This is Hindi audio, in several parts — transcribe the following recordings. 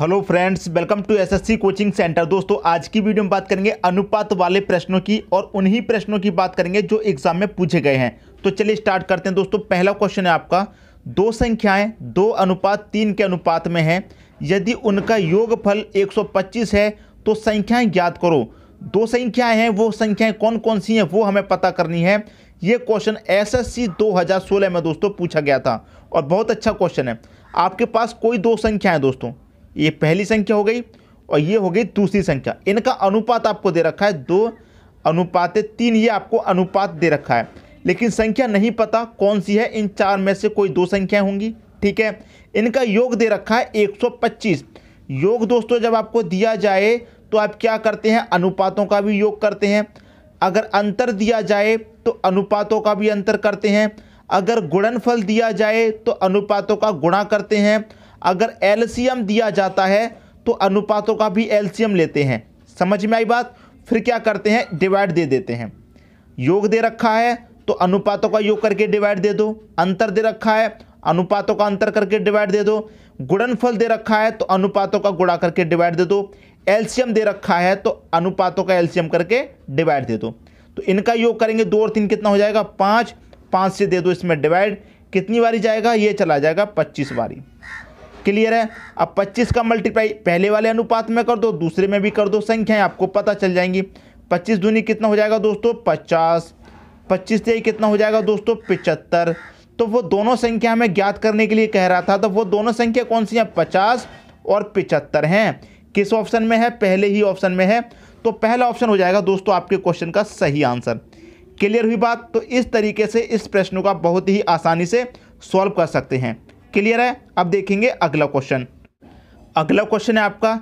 hello friends welcome to SSC coaching centre दोस्तों आज की वीडियो में बात करेंगे अनुपात वाले प्रश्नों की और उन्हीं प्रश्नों की बात करेंगे जो एग्जाम में पूछे गए हैं तो चलिए स्टार्ट करते हैं दोस्तों पहला क्वेश्चन है आपका दो संख्याएं दो अनुपात तीन के अनुपात में हैं यदि उनका योगफल 125 है तो संख्याएँ ज्ञात करो दो संख्याएँ हैं वो संख्याएँ कौन कौन सी हैं वो हमें पता करनी है ये क्वेश्चन एस एस में दोस्तों पूछा गया था और बहुत अच्छा क्वेश्चन है आपके पास कोई दो संख्याएं दोस्तों ये पहली संख्या हो गई और ये हो गई दूसरी संख्या इनका अनुपात आपको दे रखा है दो अनुपात तीन ये आपको अनुपात दे रखा है लेकिन संख्या नहीं पता कौन सी है इन चार में से कोई दो संख्याएं होंगी ठीक है इनका योग दे रखा है 125 योग दोस्तों जब आपको दिया जाए तो आप क्या करते हैं अनुपातों का भी योग करते हैं अगर अंतर दिया जाए तो अनुपातों का भी अंतर करते हैं अगर गुणनफल दिया जाए तो अनुपातों का गुणा करते हैं अगर एलसीएम दिया जाता है तो अनुपातों का भी एलसीएम लेते हैं समझ में आई बात फिर क्या करते हैं डिवाइड दे देते हैं योग दे रखा है तो अनुपातों का योग करके डिवाइड दे दो अंतर दे रखा है अनुपातों का अंतर करके डिवाइड दे दो गुणनफल दे रखा है तो अनुपातों का गुणा करके डिवाइड दे दो एल्शियम दे रखा है तो अनुपातों का एल्शियम करके डिवाइड दे दो तो इनका योग करेंगे दो और तीन कितना हो जाएगा पाँच पाँच से दे दो इसमें डिवाइड कितनी बारी जाएगा ये चला जाएगा पच्चीस बारी क्लियर है अब पच्चीस का मल्टीप्लाई पहले वाले अनुपात में कर दो दूसरे में भी कर दो संख्याएँ आपको पता चल जाएंगी पच्चीस दूनी कितना हो जाएगा दोस्तों पचास पच्चीस तेई कितना हो जाएगा दोस्तों पिचहत्तर तो वो दोनों संख्या हमें ज्ञात करने के लिए कह रहा था तो वो दोनों संख्या कौन सी हैं पचास और पिचहत्तर हैं किस ऑप्शन में है पहले ही ऑप्शन में है तो पहला ऑप्शन हो जाएगा दोस्तों आपके क्वेश्चन का सही आंसर क्लियर हुई बात तो इस तरीके से इस प्रश्नों का बहुत ही आसानी से सॉल्व कर सकते हैं क्लियर है अब देखेंगे अगला क्वेश्चन अगला क्वेश्चन है आपका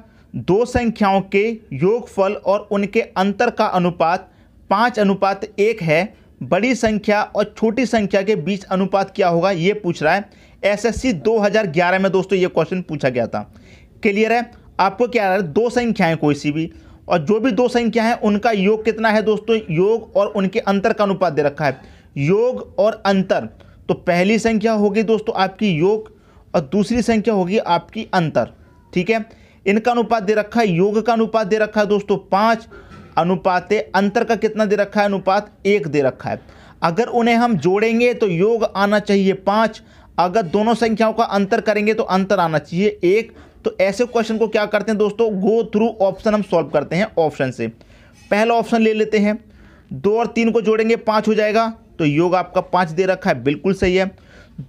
दो संख्याओं के योगफल और उनके अंतर का अनुपात पाँच अनुपात एक है बड़ी संख्या और छोटी संख्या के बीच अनुपात क्या होगा ये पूछ रहा है एसएससी 2011 में दोस्तों ये क्वेश्चन पूछा गया था क्लियर है आपको क्या रहा है दो संख्याएं कोई सी भी और जो भी दो संख्या है उनका योग कितना है दोस्तों योग और उनके अंतर का अनुपात दे रखा है योग और अंतर तो पहली संख्या होगी दोस्तों आपकी योग और दूसरी संख्या होगी आपकी अंतर ठीक है इनका अनुपात दे रखा है योग का अनुपात दे रखा है दोस्तों पाँच अनुपात अंतर का कितना दे रखा है अनुपात एक दे रखा है अगर उन्हें हम जोड़ेंगे तो योग आना चाहिए पाँच अगर दोनों संख्याओं का अंतर करेंगे तो अंतर आना चाहिए एक तो ऐसे क्वेश्चन को क्या करते हैं दोस्तों गो थ्रू ऑप्शन हम सॉल्व करते हैं ऑप्शन से पहला ऑप्शन ले लेते हैं दो और तीन को जोड़ेंगे पाँच हो जाएगा तो योग आपका पाँच दे रखा है बिल्कुल सही है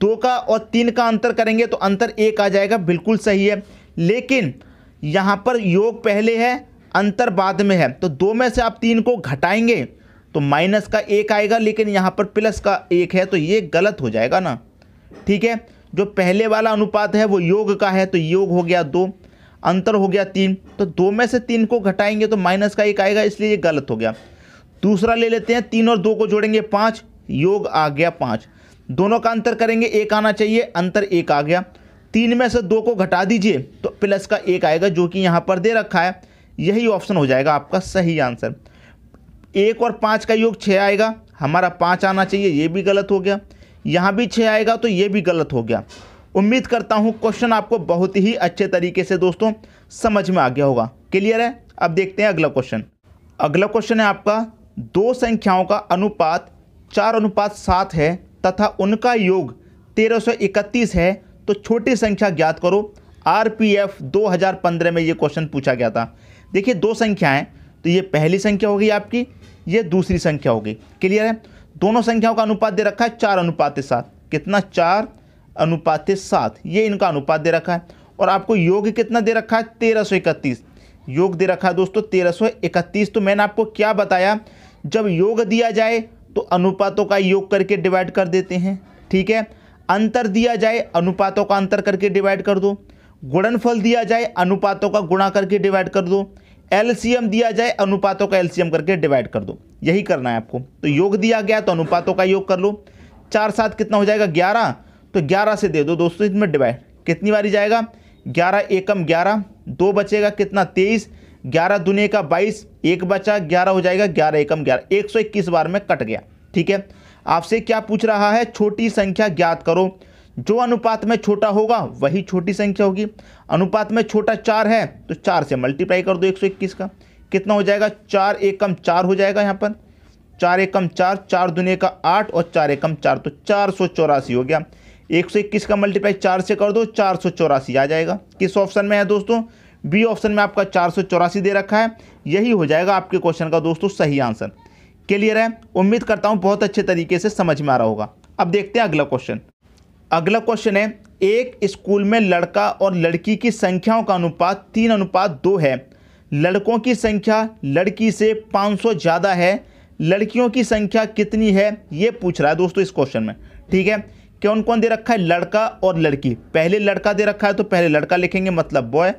दो का और तीन का अंतर करेंगे तो अंतर एक आ जाएगा बिल्कुल सही है लेकिन यहाँ पर योग पहले है अंतर बाद में है तो दो में से आप तीन को घटाएंगे तो माइनस का एक आएगा लेकिन यहाँ पर प्लस का एक है तो ये गलत हो जाएगा ना ठीक है जो पहले वाला अनुपात है वो योग का है तो योग हो गया दो अंतर हो गया तीन तो दो में से तीन को घटाएंगे तो माइनस का एक आएगा इसलिए ये गलत हो गया दूसरा ले लेते हैं तीन और दो को जोड़ेंगे पाँच योग आ गया पाँच दोनों का अंतर करेंगे एक आना चाहिए अंतर एक आ गया तीन में से दो को घटा दीजिए तो प्लस का एक आएगा जो कि यहाँ पर दे रखा है यही ऑप्शन हो जाएगा आपका सही आंसर एक और पाँच का योग छः आएगा हमारा पाँच आना चाहिए ये भी गलत हो गया यहाँ भी छः आएगा तो ये भी गलत हो गया उम्मीद करता हूँ क्वेश्चन आपको बहुत ही अच्छे तरीके से दोस्तों समझ में आ गया होगा क्लियर है अब देखते हैं अगला क्वेश्चन अगला क्वेश्चन है आपका दो संख्याओं का अनुपात चार अनुपात सात है तथा उनका योग तेरह है तो छोटी संख्या ज्ञात करो आर 2015 में ये क्वेश्चन पूछा गया था देखिए दो संख्याएं तो ये पहली संख्या होगी आपकी ये दूसरी संख्या होगी क्लियर है दोनों संख्याओं का अनुपात दे रखा है चार अनुपात सात कितना चार अनुपात सात ये इनका अनुपात दे रखा है और आपको योग कितना दे रखा है तेरह सौ इकतीस योग दे रखा है दोस्तों तेरह सौ इकतीस तो मैंने आपको क्या बताया जब योग दिया जाए तो अनुपातों का योग करके डिवाइड कर देते हैं ठीक है अंतर दिया जाए अनुपातों का अंतर करके डिवाइड कर दो गुणनफल दिया जाए अनुपातों का गुणा करके डिवाइड कर दो एलसीएम दिया जाए अनुपातों का एलसीएम करके डिवाइड कर दो यही करना है आपको तो योग दिया गया तो अनुपातों का योग कर लो चार सात कितना हो जाएगा ग्यारह तो ग्यारह से दे दो दोस्तों इसमें डिवाइड कितनी बारी जाएगा ग्यारह एकम ग्यारह दो बचेगा कितना तेईस ग्यारह दुने का बाईस एक बचा ग्यारह हो जाएगा ग्यारह एकम ग्यारह एक सौ इक्कीस बार में कट गया ठीक है आपसे क्या पूछ रहा है छोटी संख्या ज्ञात करो जो अनुपात में छोटा होगा वही छोटी संख्या होगी अनुपात में छोटा चार है तो चार से मल्टीप्लाई कर दो एक सौ इक्कीस का कितना हो जाएगा चार एकम चार हो जाएगा यहाँ पर चार एकम चार चार दुनिया का आठ और चार एकम चार तो चार सौ चौरासी हो गया एक सौ इक्कीस का मल्टीप्लाई चार से कर दो चार सौ चौरासी आ जाएगा किस ऑप्शन में है दोस्तों बी ऑप्शन में आपका चार सौ चौरासी दे रखा है यही हो जाएगा आपके क्वेश्चन का दोस्तों सही आंसर क्लियर है उम्मीद करता हूँ बहुत अच्छे तरीके से समझ में आ रहा होगा अब देखते हैं अगला क्वेश्चन अगला क्वेश्चन है एक स्कूल में लड़का और लड़की की संख्याओं का अनुपात तीन अनुपात दो है लड़कों की संख्या लड़की से 500 ज़्यादा है लड़कियों की संख्या कितनी है ये पूछ रहा है दोस्तों इस क्वेश्चन में ठीक है कौन कौन दे रखा है लड़का और लड़की पहले लड़का दे रखा है तो पहले लड़का लिखेंगे मतलब बॉय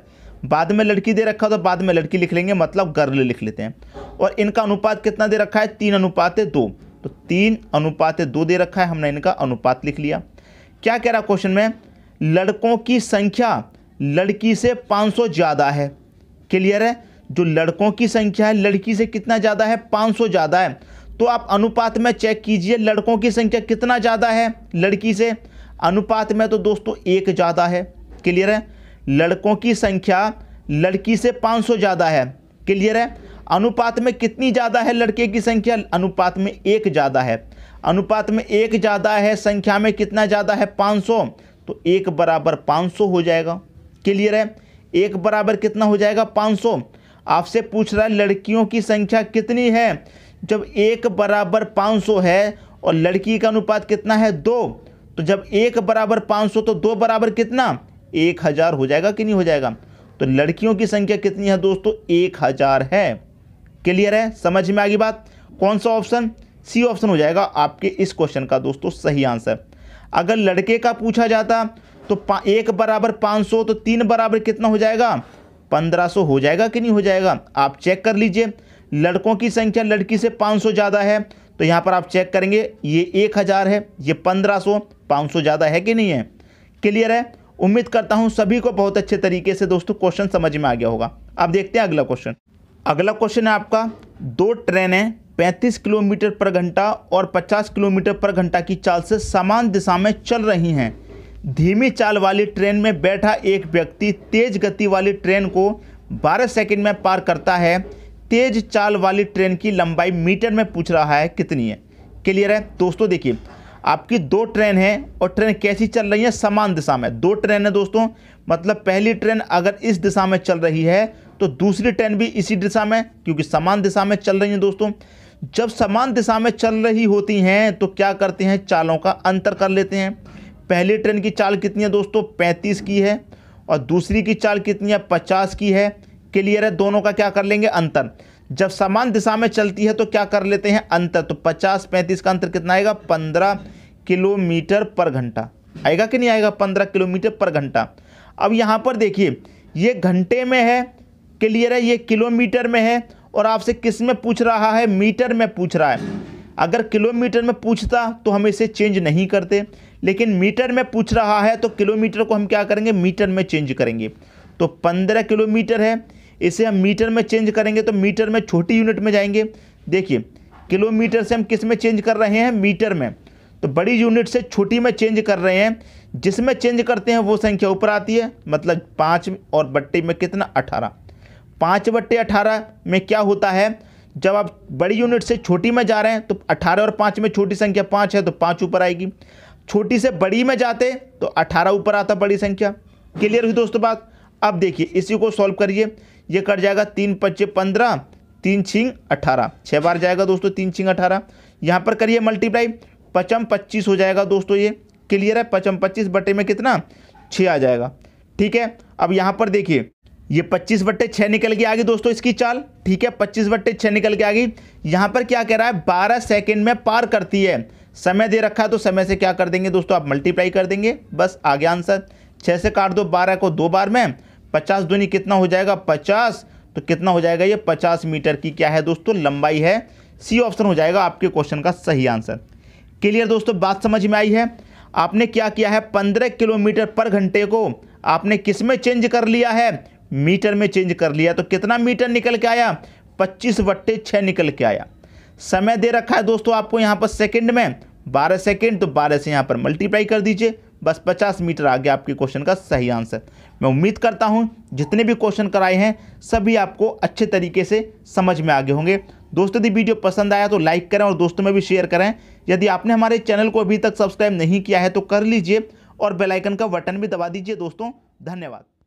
बाद में लड़की दे रखा है तो बाद में लड़की लिख लेंगे मतलब गर्ल लिख लेते हैं और इनका अनुपात कितना दे रखा है तीन अनुपात दो तो तीन अनुपात दो दे रखा है हमने इनका अनुपात लिख लिया क्या कह रहा क्वेश्चन में लड़कों की संख्या लड़की से 500 ज़्यादा है क्लियर है जो लड़कों की संख्या है लड़की से कितना ज़्यादा है 500 ज़्यादा है तो आप अनुपात में चेक कीजिए लड़कों की संख्या कितना ज़्यादा है लड़की से अनुपात में तो दोस्तों एक ज़्यादा है क्लियर है लड़कों की संख्या लड़की से 500 ज़्यादा है क्लियर है अनुपात में कितनी ज़्यादा है लड़के की संख्या अनुपात में एक ज़्यादा है अनुपात में एक ज़्यादा है संख्या में कितना ज़्यादा है सौ तो एक बराबर सौ हो जाएगा क्लियर है एक बराबर कितना हो जाएगा 500 आपसे पूछ रहा है लड़कियों की संख्या कितनी है जब एक बराबर 500 है और लड़की का अनुपात कितना है दो तो जब एक बराबर 500 तो दो बराबर कितना एक हज़ार हो जाएगा कि नहीं हो जाएगा तो लड़कियों की संख्या कितनी है दोस्तों एक हज़ार है क्लियर है समझ में आ गई बात कौन सा ऑप्शन सी ऑप्शन हो जाएगा आपके इस क्वेश्चन का दोस्तों सही आंसर अगर लड़के का पूछा जाता तो एक बराबर पाँच सौ तो तीन बराबर कितना हो जाएगा पंद्रह सौ हो जाएगा कि नहीं हो जाएगा आप चेक कर लीजिए लड़कों की संख्या लड़की से पाँच सौ ज़्यादा है तो यहाँ पर आप चेक करेंगे ये एक हज़ार है ये पंद्रह सौ पाँच सौ ज़्यादा है कि नहीं है क्लियर है उम्मीद करता हूँ सभी को बहुत अच्छे तरीके से दोस्तों क्वेश्चन समझ में आ गया होगा अब देखते हैं अगला क्वेश्चन अगला क्वेश्चन है आपका दो ट्रेनें 35 किलोमीटर पर घंटा और 50 किलोमीटर पर घंटा की चाल से समान दिशा में चल रही हैं धीमी चाल वाली ट्रेन में बैठा एक व्यक्ति तेज गति वाली ट्रेन को 12 सेकंड में पार करता है तेज चाल वाली ट्रेन की लंबाई मीटर में पूछ रहा है कितनी है क्लियर है दोस्तों देखिए आपकी दो ट्रेन है और ट्रेन कैसी चल रही है समान दिशा में दो ट्रेन है दोस्तों मतलब पहली ट्रेन अगर इस दिशा में चल रही है तो दूसरी ट्रेन भी इसी दिशा में क्योंकि समान दिशा में चल रही है दोस्तों जब समान दिशा में चल रही होती हैं तो क्या करते हैं चालों का अंतर कर लेते हैं पहली ट्रेन की चाल कितनी है दोस्तों पैंतीस की है और दूसरी की चाल कितनी है पचास की है क्लियर है दोनों का क्या कर लेंगे अंतर जब समान दिशा में चलती है तो क्या कर लेते हैं अंतर तो पचास पैंतीस का अंतर कितना आएगा पंद्रह किलोमीटर पर घंटा आएगा कि नहीं आएगा पंद्रह किलोमीटर पर घंटा अब यहाँ पर देखिए ये घंटे में है क्लियर है ये किलोमीटर में है और आपसे किस में पूछ रहा है मीटर में पूछ रहा है अगर किलोमीटर में पूछता तो हम इसे चेंज नहीं करते लेकिन मीटर में पूछ रहा है तो किलोमीटर को हम क्या करेंगे मीटर में चेंज करेंगे तो पंद्रह किलोमीटर है इसे हम मीटर में चेंज करेंगे तो मीटर में छोटी यूनिट में जाएंगे देखिए किलोमीटर से हम किस में चेंज कर रहे हैं मीटर में तो बड़ी यूनिट से छोटी में चेंज कर रहे हैं जिसमें चेंज करते हैं वो संख्या ऊपर आती है मतलब पाँच और बट्टे में कितना अठारह पाँच बट्टे अठारह में क्या होता है जब आप बड़ी यूनिट से छोटी में जा रहे हैं तो अठारह और पाँच में छोटी संख्या पाँच है तो पाँच ऊपर आएगी छोटी से बड़ी में जाते तो अठारह ऊपर आता बड़ी संख्या क्लियर हुई दोस्तों बात अब देखिए इसी को सॉल्व करिए ये कट जाएगा तीन पच्चे पंद्रह तीन छिंग अठारह छः बार जाएगा दोस्तों तीन छिंग अठारह यहाँ पर करिए मल्टीप्लाई पचम पच्चीस हो जाएगा दोस्तों ये क्लियर है पचम पच्चीस बटे में कितना छः आ जाएगा ठीक है अब यहाँ पर देखिए ये पच्चीस बट्टे छः निकल के आ गई दोस्तों इसकी चाल ठीक है पच्चीस बट्टे छः निकल के आ गई यहाँ पर क्या कह रहा है बारह सेकेंड में पार करती है समय दे रखा है तो समय से क्या कर देंगे दोस्तों आप मल्टीप्लाई कर देंगे बस आ गया आंसर छः से काट दो बारह को दो बार में पचास दूनी कितना हो जाएगा पचास तो कितना हो जाएगा ये पचास मीटर की क्या है दोस्तों लंबाई है सी ऑप्शन हो जाएगा आपके क्वेश्चन का सही आंसर क्लियर दोस्तों बात समझ में आई है आपने क्या किया है पंद्रह किलोमीटर पर घंटे को आपने किस में चेंज कर लिया है मीटर में चेंज कर लिया तो कितना मीटर निकल के आया पच्चीस बट्टे छः निकल के आया समय दे रखा है दोस्तों आपको यहाँ पर सेकंड में 12 सेकेंड तो 12 से यहाँ पर मल्टीप्लाई कर दीजिए बस 50 मीटर आ गया आपके क्वेश्चन का सही आंसर मैं उम्मीद करता हूँ जितने भी क्वेश्चन कराए हैं सभी आपको अच्छे तरीके से समझ में आगे होंगे दोस्तों यदि वीडियो पसंद आया तो लाइक करें और दोस्तों में भी शेयर करें यदि आपने हमारे चैनल को अभी तक सब्सक्राइब नहीं किया है तो कर लीजिए और बेलाइकन का बटन भी दबा दीजिए दोस्तों धन्यवाद